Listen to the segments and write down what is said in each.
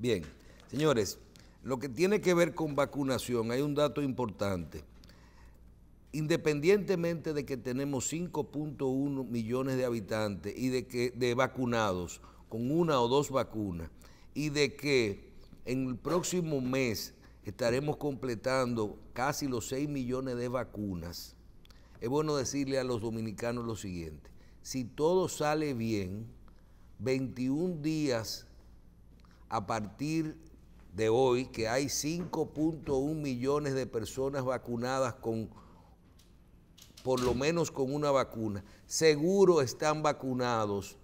Bien, señores, lo que tiene que ver con vacunación, hay un dato importante. Independientemente de que tenemos 5.1 millones de habitantes y de que de vacunados con una o dos vacunas y de que en el próximo mes estaremos completando casi los 6 millones de vacunas, es bueno decirle a los dominicanos lo siguiente, si todo sale bien, 21 días a partir de hoy que hay 5.1 millones de personas vacunadas con por lo menos con una vacuna. Seguro están vacunados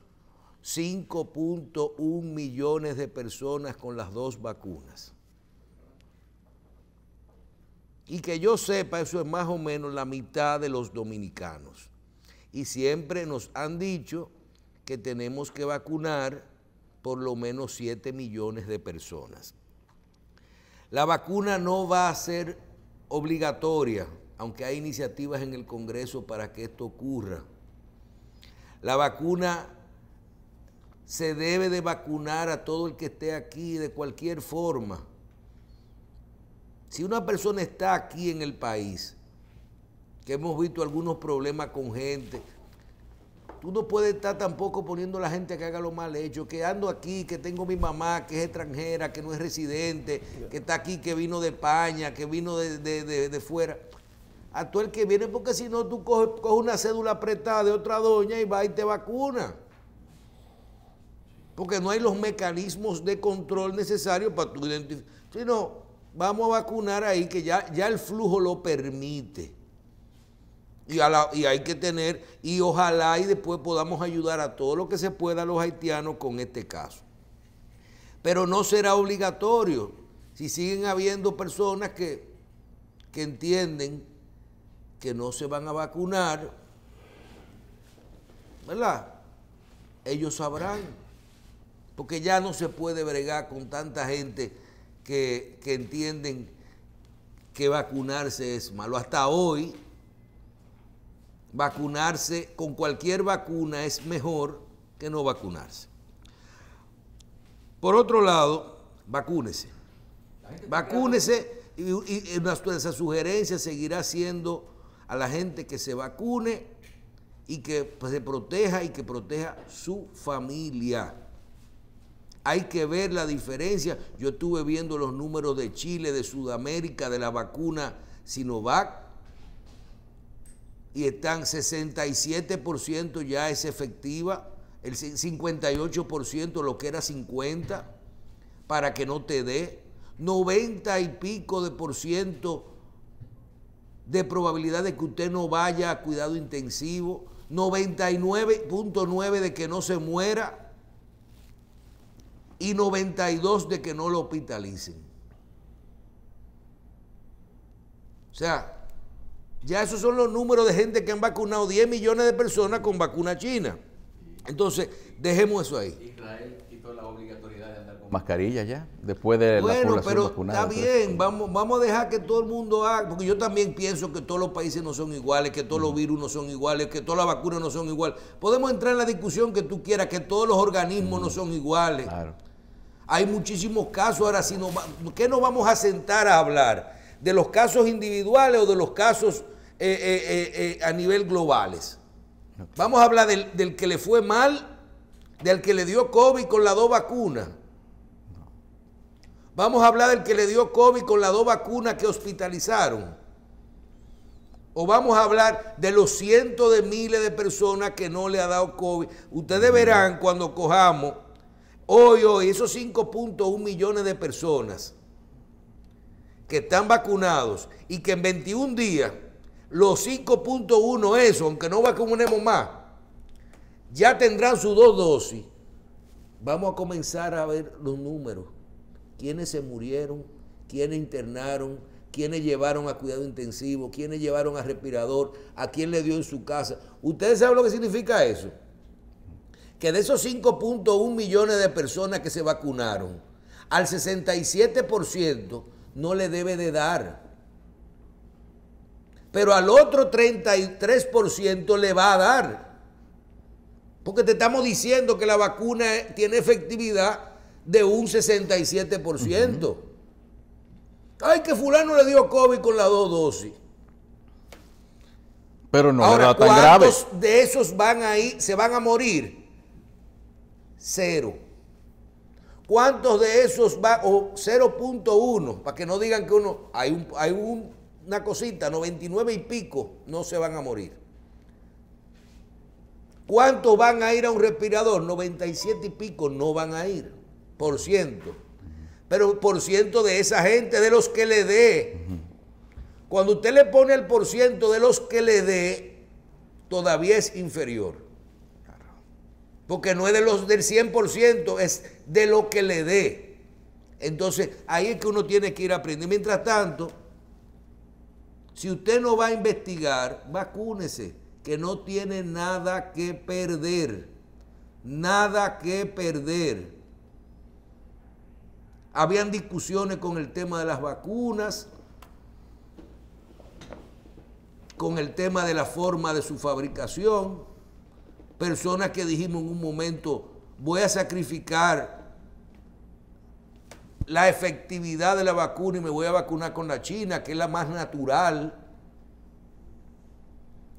5.1 millones de personas con las dos vacunas. Y que yo sepa, eso es más o menos la mitad de los dominicanos. Y siempre nos han dicho que tenemos que vacunar por lo menos 7 millones de personas. La vacuna no va a ser obligatoria, aunque hay iniciativas en el Congreso para que esto ocurra. La vacuna se debe de vacunar a todo el que esté aquí de cualquier forma. Si una persona está aquí en el país, que hemos visto algunos problemas con gente, uno no estar tampoco poniendo a la gente que haga lo mal hecho, que ando aquí, que tengo mi mamá, que es extranjera, que no es residente, que está aquí, que vino de España, que vino de, fuera. A el que viene, porque si no, tú coges, una cédula apretada de otra doña y va y te vacuna. Porque no hay los mecanismos de control necesarios para tu identificación. Si no, vamos a vacunar ahí, que ya, ya el flujo lo permite. Y, hay que tener, y ojalá y después podamos ayudar a todo lo que se pueda a los haitianos con este caso. Pero no será obligatorio si siguen habiendo personas que, entienden que no se van a vacunar, ¿verdad? Ellos sabrán, porque ya no se puede bregar con tanta gente que, que entienden que vacunarse es malo. Hasta hoy, vacunarse con cualquier vacuna es mejor que no vacunarse. Por otro lado, vacúnese. Vacúnese y, esa nuestra sugerencia seguirá siendo a la gente que se vacune y que pues, se proteja y que proteja su familia. Hay que ver la diferencia. Yo estuve viendo los números de Chile, de Sudamérica, de la vacuna Sinovac y están 67% ya es efectiva, el 58% lo que era 50% para que no te dé, 90 y pico de por ciento de probabilidad de que usted no vaya a cuidado intensivo, 99.9 de que no se muera y 92 de que no lo hospitalicen. O sea, ya esos son los números de gente que han vacunado 10 millones de personas con vacuna china. Entonces, dejemos eso ahí. Israel quitó la obligatoriedad de andar con mascarilla ya, después de bueno, la Bueno, pero Está bien, vamos, vamos a dejar que todo el mundo haga, porque yo también pienso que todos los países no son iguales, que todos los virus no son iguales, que todas las vacunas no son iguales. Podemos entrar en la discusión que tú quieras, que todos los organismos no son iguales. Claro. Hay muchísimos casos, ahora si ¿qué nos vamos a sentar a hablar? ¿De los casos individuales o de los casos eh, eh, eh, a nivel globales. Vamos a hablar del, del, que le fue mal, del que le dio COVID con las dos vacunas. Vamos a hablar del que le dio COVID con las dos vacunas que hospitalizaron. O vamos a hablar de los cientos de miles de personas que no le ha dado COVID. Ustedes verán cuando cojamos hoy, hoy, esos 5.1 millones de personas que están vacunados y que en 21 días los 5.1 eso, aunque no vacunemos más, ya tendrán sus dos dosis. Vamos a comenzar a ver los números. ¿Quiénes se murieron? ¿Quiénes internaron? ¿Quiénes llevaron a cuidado intensivo? ¿Quiénes llevaron a respirador? ¿A quién le dio en su casa? ¿Ustedes saben lo que significa eso? Que de esos 5.1 millones de personas que se vacunaron, al 67% no le debe de dar pero al otro 33% le va a dar. Porque te estamos diciendo que la vacuna tiene efectividad de un 67%. Ay, que fulano le dio COVID con la dos dosis. Pero no era tan ¿cuántos de esos van ahí, se van a morir? Cero. ¿Cuántos de esos van, o 0.1, para que no digan que uno, hay un, hay un una cosita, 99 y pico no se van a morir. ¿Cuántos van a ir a un respirador? 97 y pico no van a ir, por ciento. Pero por ciento de esa gente, de los que le dé. Cuando usted le pone el por ciento de los que le dé, todavía es inferior. Porque no es de los del 100%, es de lo que le dé. Entonces, ahí es que uno tiene que ir a aprender... Mientras tanto, si usted no va a investigar, vacúnese, que no tiene nada que perder. Nada que perder. Habían discusiones con el tema de las vacunas, con el tema de la forma de su fabricación. Personas que dijimos en un momento, voy a sacrificar la efectividad de la vacuna y me voy a vacunar con la China, que es la más natural.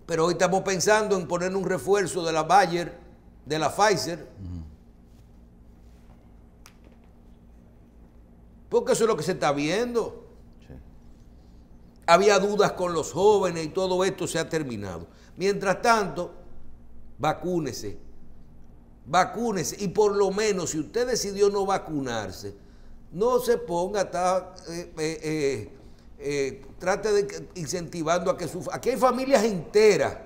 Pero hoy estamos pensando en poner un refuerzo de la Bayer, de la Pfizer. Porque eso es lo que se está viendo. Había dudas con los jóvenes y todo esto se ha terminado. Mientras tanto, vacúnese. Vacúnese. Y por lo menos, si usted decidió no vacunarse, no se ponga, está, eh, eh, eh, trate de incentivando a que su... Aquí hay familias enteras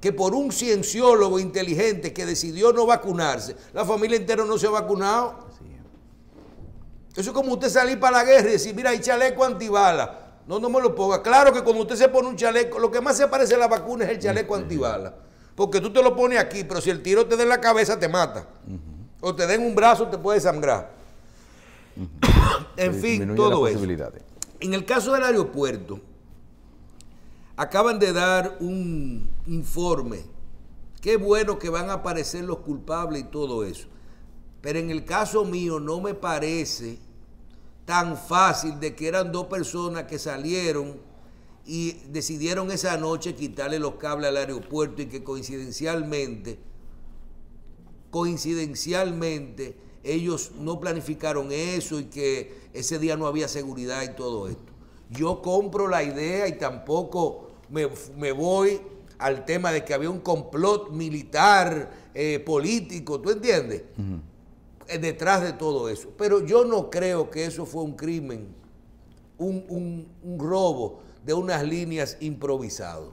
que por un cienciólogo inteligente que decidió no vacunarse, la familia entera no se ha vacunado. Eso es como usted salir para la guerra y decir, mira, hay chaleco antibala. No, no me lo ponga. Claro que cuando usted se pone un chaleco, lo que más se parece a la vacuna es el chaleco este. antibala. Porque tú te lo pones aquí, pero si el tiro te da en la cabeza, te mata. O te den un brazo, te puede sangrar. en fin, todo eso. En el caso del aeropuerto, acaban de dar un informe. Qué bueno que van a aparecer los culpables y todo eso. Pero en el caso mío no me parece tan fácil de que eran dos personas que salieron y decidieron esa noche quitarle los cables al aeropuerto y que coincidencialmente, coincidencialmente, ellos no planificaron eso y que ese día no había seguridad y todo esto. Yo compro la idea y tampoco me, voy al tema de que había un complot militar, eh, político, ¿tú entiendes? Eh, detrás de todo eso. Pero yo no creo que eso fue un crimen, un, un robo de unas líneas improvisado.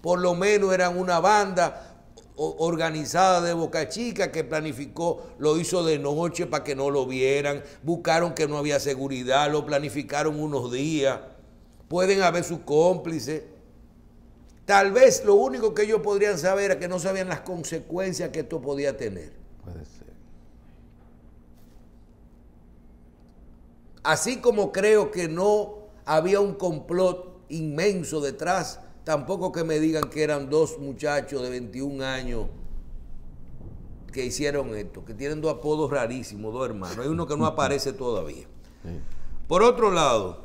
Por lo menos eran una banda organizada de Boca Chica que planificó, lo hizo de noche para que no lo vieran, buscaron que no había seguridad, lo planificaron unos días, pueden haber sus cómplices. Tal vez lo único que ellos podrían saber es que no sabían las consecuencias que esto podía tener. Puede ser. Así como creo que no había un complot inmenso detrás Tampoco que me digan que eran dos muchachos de 21 años que hicieron esto, que tienen dos apodos rarísimos, dos hermanos. Hay uno que no aparece todavía. Por otro lado,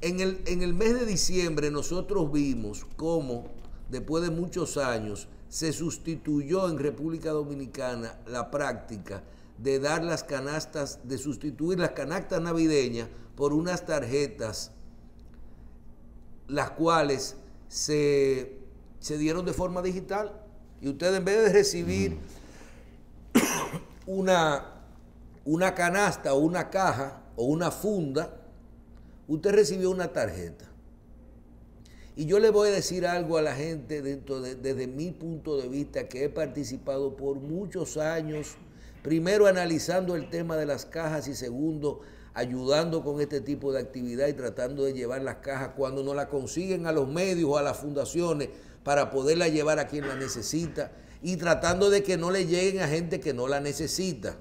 en el, en el mes de diciembre nosotros vimos cómo, después de muchos años, se sustituyó en República Dominicana la práctica de dar las canastas, de sustituir las canastas navideñas por unas tarjetas, las cuales se, dieron de forma digital y usted en vez de recibir una, una canasta o una caja o una funda, usted recibió una tarjeta. Y yo le voy a decir algo a la gente dentro desde mi punto de vista que he participado por muchos años, primero analizando el tema de las cajas y segundo ayudando con este tipo de actividad y tratando de llevar las cajas cuando no la consiguen a los medios o a las fundaciones para poderla llevar a quien la necesita y tratando de que no le lleguen a gente que no la necesita.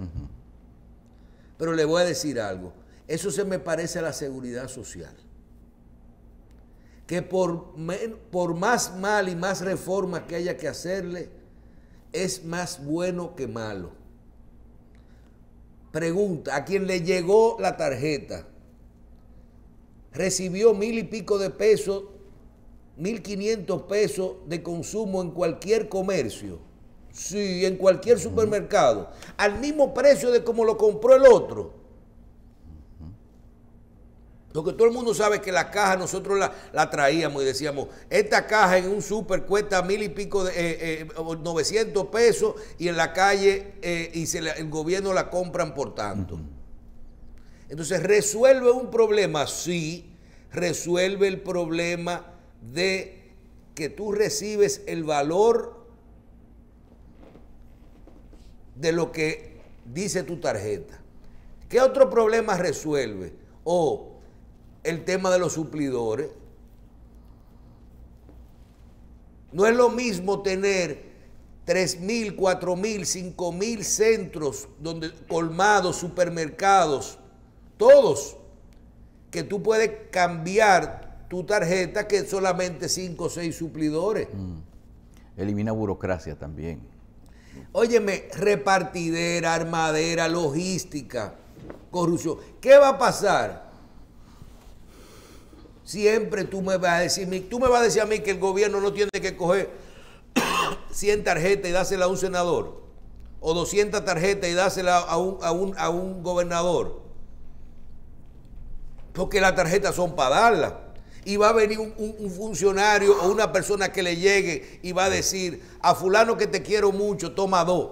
Pero le voy a decir algo, eso se me parece a la seguridad social. Que por, por más mal y más reformas que haya que hacerle, es más bueno que malo. Pregunta, a quien le llegó la tarjeta, recibió mil y pico de pesos, mil quinientos pesos de consumo en cualquier comercio, sí, en cualquier supermercado, al mismo precio de como lo compró el otro que todo el mundo sabe que la caja nosotros la, la traíamos y decíamos, esta caja en un súper cuesta mil y pico de 900 eh, eh, pesos y en la calle eh, y el gobierno la compran por tanto. Entonces resuelve un problema, sí, resuelve el problema de que tú recibes el valor de lo que dice tu tarjeta. ¿Qué otro problema resuelve? O el tema de los suplidores. No es lo mismo tener 3.000, 4.000, 5.000 centros donde colmados, supermercados, todos, que tú puedes cambiar tu tarjeta que solamente 5 o 6 suplidores. Mm. Elimina burocracia también. Óyeme, repartidera, armadera, logística, corrupción. ¿Qué va a pasar? Siempre tú me vas a decir, tú me vas a decir a mí que el gobierno no tiene que coger 100 tarjetas y dársela a un senador, o 200 tarjetas y dársela a un, a un, gobernador. Porque las tarjetas son para darlas. Y va a venir un, un funcionario o una persona que le llegue y va a decir, a fulano que te quiero mucho, toma dos,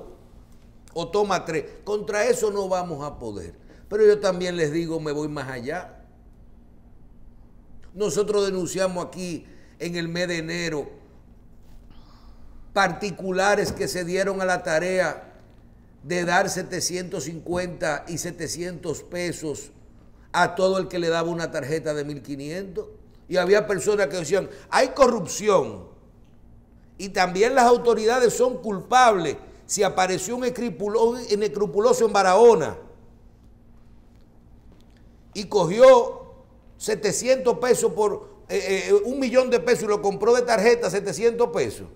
o toma tres. Contra eso no vamos a poder. Pero yo también les digo, me voy más allá nosotros denunciamos aquí en el mes de enero particulares que se dieron a la tarea de dar 750 y 700 pesos a todo el que le daba una tarjeta de 1500. Y había personas que decían, hay corrupción. Y también las autoridades son culpables si apareció un escrupuloso en Barahona y cogió 700 pesos por eh, eh, un millón de pesos y lo compró de tarjeta 700 pesos.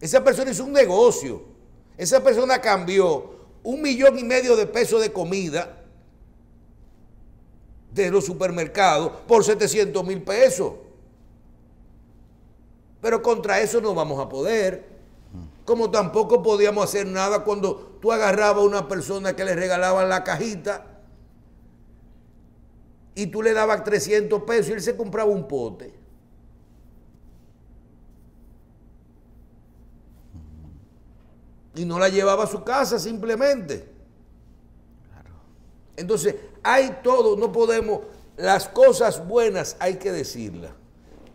Esa persona hizo un negocio. Esa persona cambió un millón y medio de pesos de comida de los supermercados por 700 mil pesos. Pero contra eso no vamos a poder. Como tampoco podíamos hacer nada cuando tú agarrabas a una persona que le regalaban la cajita y tú le dabas 300 pesos y él se compraba un pote. Y no la llevaba a su casa simplemente. Entonces, hay todo, no podemos, las cosas buenas hay que decirlas.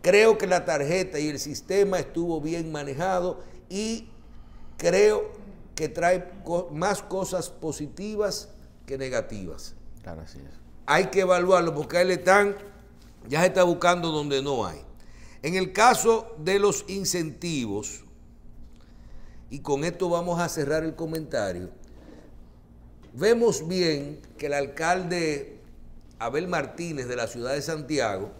Creo que la tarjeta y el sistema estuvo bien manejado y creo que trae más cosas positivas que negativas. Claro, así es hay que evaluarlo porque ahí le están, ya se está buscando donde no hay. En el caso de los incentivos, y con esto vamos a cerrar el comentario, vemos bien que el alcalde Abel Martínez de la ciudad de Santiago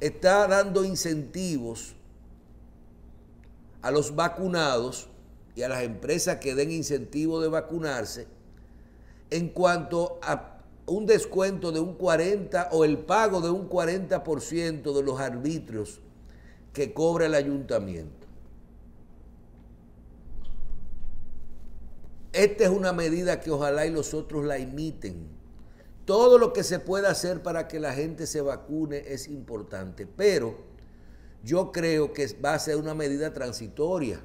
está dando incentivos a los vacunados y a las empresas que den incentivo de vacunarse en cuanto a un descuento de un 40 o el pago de un 40% de los arbitrios que cobra el ayuntamiento. Esta es una medida que ojalá y los otros la imiten. Todo lo que se pueda hacer para que la gente se vacune es importante, pero yo creo que va a ser una medida transitoria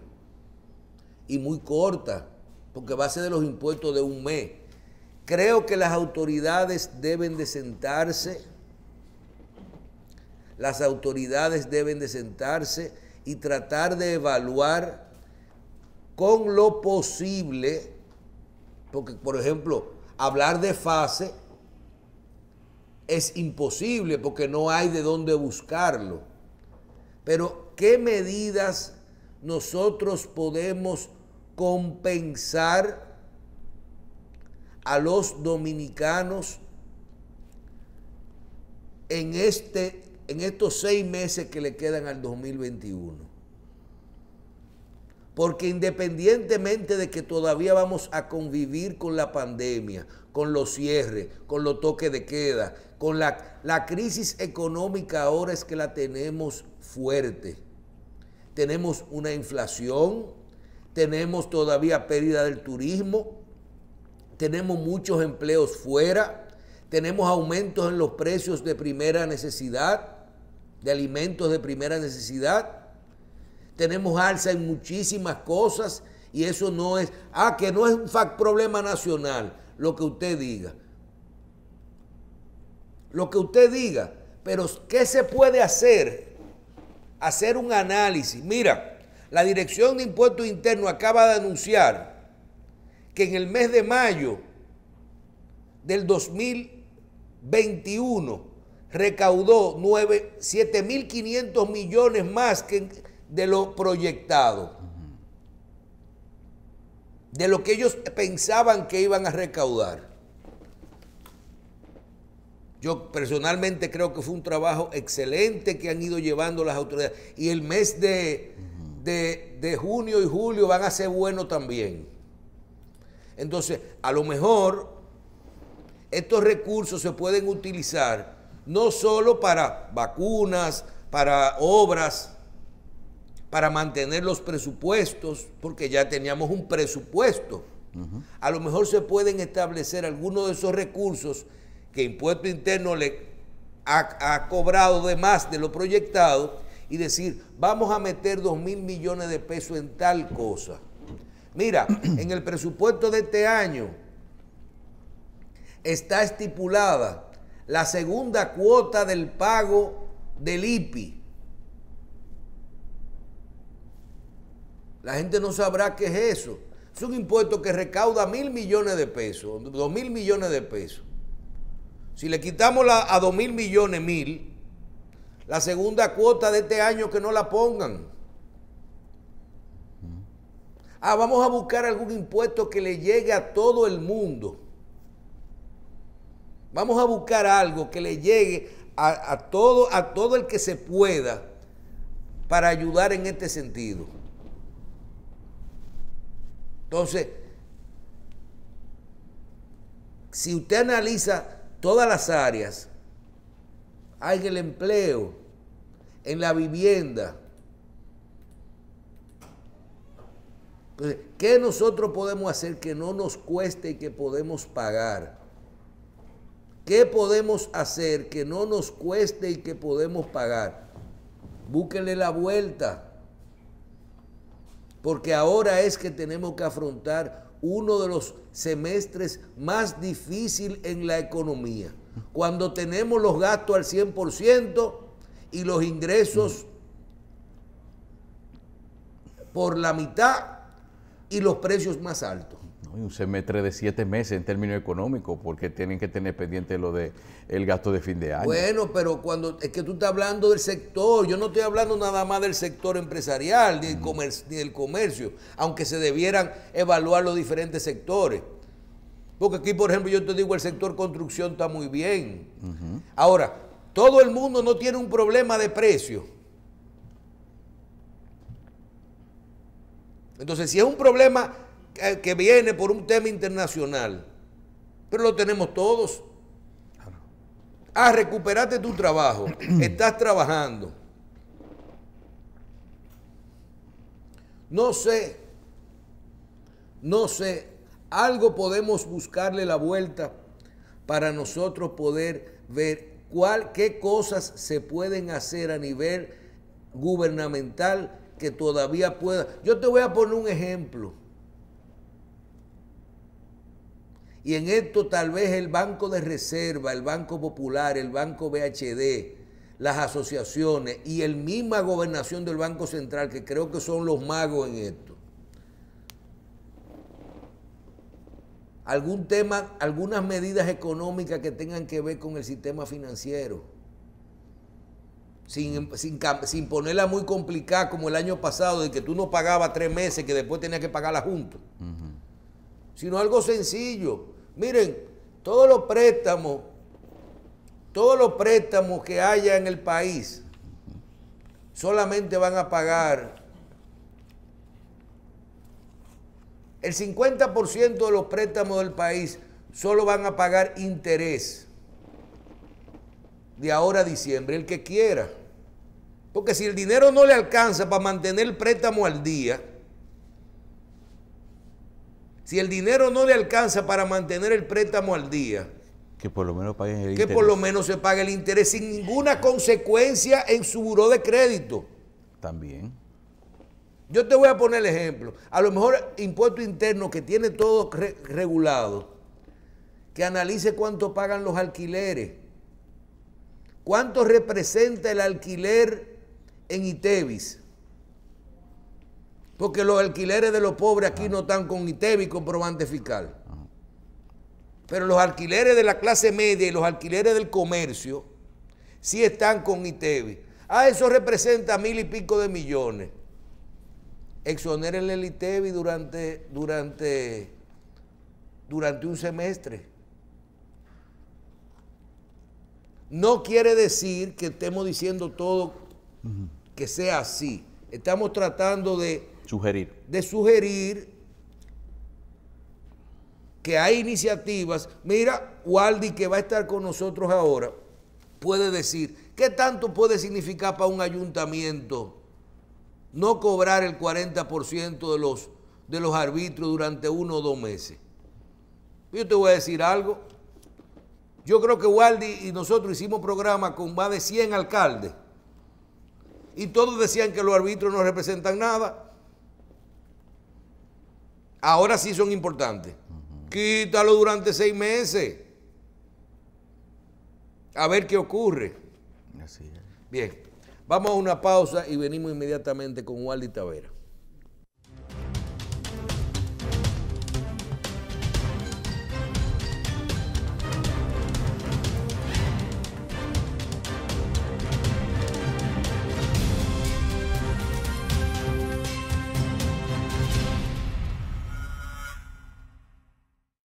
y muy corta, porque va a ser de los impuestos de un mes Creo que las autoridades deben de sentarse, las autoridades deben de sentarse y tratar de evaluar con lo posible, porque por ejemplo, hablar de fase es imposible porque no hay de dónde buscarlo. Pero ¿qué medidas nosotros podemos compensar? a los dominicanos en, este, en estos seis meses que le quedan al 2021. Porque independientemente de que todavía vamos a convivir con la pandemia, con los cierres, con los toques de queda, con la, la crisis económica ahora es que la tenemos fuerte. Tenemos una inflación, tenemos todavía pérdida del turismo, tenemos muchos empleos fuera, tenemos aumentos en los precios de primera necesidad, de alimentos de primera necesidad, tenemos alza en muchísimas cosas y eso no es, ah, que no es un problema nacional, lo que usted diga. Lo que usted diga, pero ¿qué se puede hacer? Hacer un análisis. Mira, la Dirección de Impuestos Internos acaba de anunciar que en el mes de mayo del 2021 recaudó 7.500 millones más que de lo proyectado, de lo que ellos pensaban que iban a recaudar. Yo personalmente creo que fue un trabajo excelente que han ido llevando las autoridades. Y el mes de, de junio y julio van a ser buenos también. Entonces, a lo mejor estos recursos se pueden utilizar no solo para vacunas, para obras, para mantener los presupuestos, porque ya teníamos un presupuesto. A lo mejor se pueden establecer algunos de esos recursos que Impuesto Interno le ha, cobrado de más de lo proyectado y decir, vamos a meter 2 mil millones de pesos en tal cosa Mira, en el presupuesto de este año está estipulada la segunda cuota del pago del IPI. La gente no sabrá qué es eso. Es un impuesto que recauda mil millones de pesos, dos mil millones de pesos. Si le quitamos la, a dos mil millones, mil, la segunda cuota de este año que no la pongan. Ah, vamos a buscar algún impuesto que le llegue a todo el mundo. Vamos a buscar algo que le llegue a, todo, a todo el que se pueda para ayudar en este sentido. Entonces, si usted analiza todas las áreas, hay el empleo, en la vivienda, ¿qué nosotros podemos hacer que no nos cueste y que podemos pagar? ¿Qué podemos hacer que no nos cueste y que podemos pagar? Búsquenle la vuelta. Porque ahora es que tenemos que afrontar uno de los semestres más difíciles en la economía. Cuando tenemos los gastos al 100% y los ingresos por la mitad y los precios más altos. un semestre de siete meses en términos económicos, porque tienen que tener pendiente lo de el gasto de fin de año. Bueno, pero cuando es que tú estás hablando del sector, yo no estoy hablando nada más del sector empresarial, ni, mm. del comercio, aunque se debieran evaluar los diferentes sectores. Porque aquí, por ejemplo, yo te digo, el sector construcción está muy bien. Ahora, todo el mundo no tiene un problema de precio Entonces, si es un problema eh, que viene por un tema internacional, pero lo tenemos todos. Ah, recuperate tu trabajo, estás trabajando. No sé, no sé, algo podemos buscarle la vuelta para nosotros poder ver cuál, qué cosas se pueden hacer a nivel gubernamental que todavía pueda, Yo te voy a poner un ejemplo. Y en esto tal vez el Banco de Reserva, el Banco Popular, el Banco BHD, las asociaciones y el misma gobernación del Banco Central, que creo que son los magos en esto. Algún tema, algunas medidas económicas que tengan que ver con el sistema financiero sin, sin, ponerla muy complicada como el año pasado, de que tú no pagabas tres meses, que después tenías que pagarla junto. Sino algo sencillo. Miren, todos los préstamos, todos los préstamos que haya en el país, solamente van a pagar el 50% de los préstamos del país solo van a pagar interés de ahora a diciembre, el que quiera. Porque si el dinero no le alcanza para mantener el préstamo al día, si el dinero no le alcanza para mantener el préstamo al día, que por lo menos se pague el interés sin ninguna consecuencia en su buró de crédito. También. Yo te voy a poner el ejemplo. A lo mejor impuesto interno que tiene todo regulado, que analice cuánto pagan los alquileres, cuánto representa el alquiler en Itevis. Porque los alquileres de los pobres aquí no están con ITEVIS comprobante fiscal. Pero los alquileres de la clase media y los alquileres del comercio sí están con ITEVIS Ah, eso representa mil y pico de millones. Exonérenle el ITEVIS durante, durante, durante un semestre. No quiere decir que estemos diciendo todo que sea así. Estamos tratando de... Sugerir. De sugerir que hay iniciativas. Mira, Waldi, que va a estar con nosotros ahora, puede decir, ¿qué tanto puede significar para un ayuntamiento no cobrar el 40% de los, de los arbitrios durante uno o dos meses? Yo te voy a decir algo. Yo creo que Waldi y nosotros hicimos programa con más de 100 alcaldes y todos decían que los árbitros no representan nada. Ahora sí son importantes. Quítalo durante seis meses. A ver qué ocurre. Bien, vamos a una pausa y venimos inmediatamente con waldi Tavera.